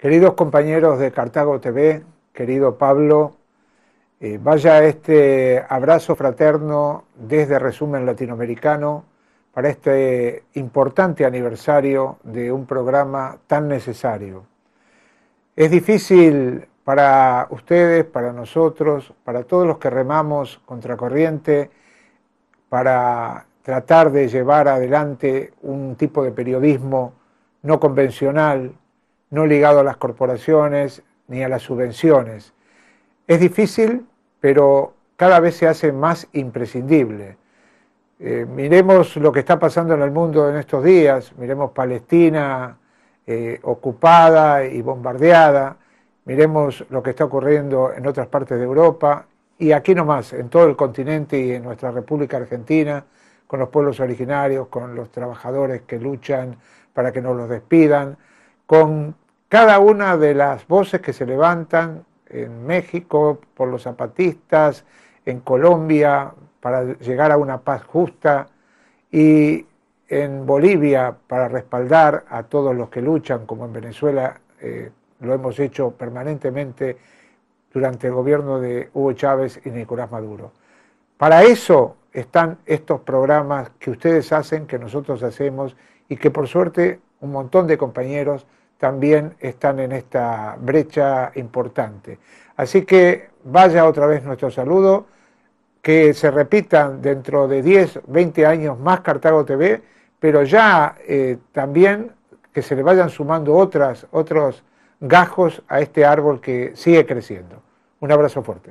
Queridos compañeros de Cartago TV, querido Pablo, eh, vaya este abrazo fraterno desde Resumen Latinoamericano para este importante aniversario de un programa tan necesario. Es difícil para ustedes, para nosotros, para todos los que remamos contracorriente, para tratar de llevar adelante un tipo de periodismo no convencional, no ligado a las corporaciones ni a las subvenciones. Es difícil, pero cada vez se hace más imprescindible. Eh, miremos lo que está pasando en el mundo en estos días, miremos Palestina eh, ocupada y bombardeada, miremos lo que está ocurriendo en otras partes de Europa y aquí nomás, en todo el continente y en nuestra República Argentina, con los pueblos originarios, con los trabajadores que luchan para que no los despidan, con cada una de las voces que se levantan en México por los zapatistas, en Colombia para llegar a una paz justa y en Bolivia para respaldar a todos los que luchan, como en Venezuela eh, lo hemos hecho permanentemente durante el gobierno de Hugo Chávez y Nicolás Maduro. Para eso están estos programas que ustedes hacen, que nosotros hacemos y que por suerte un montón de compañeros también están en esta brecha importante. Así que vaya otra vez nuestro saludo, que se repitan dentro de 10, 20 años más Cartago TV, pero ya eh, también que se le vayan sumando otras, otros gajos a este árbol que sigue creciendo. Un abrazo fuerte.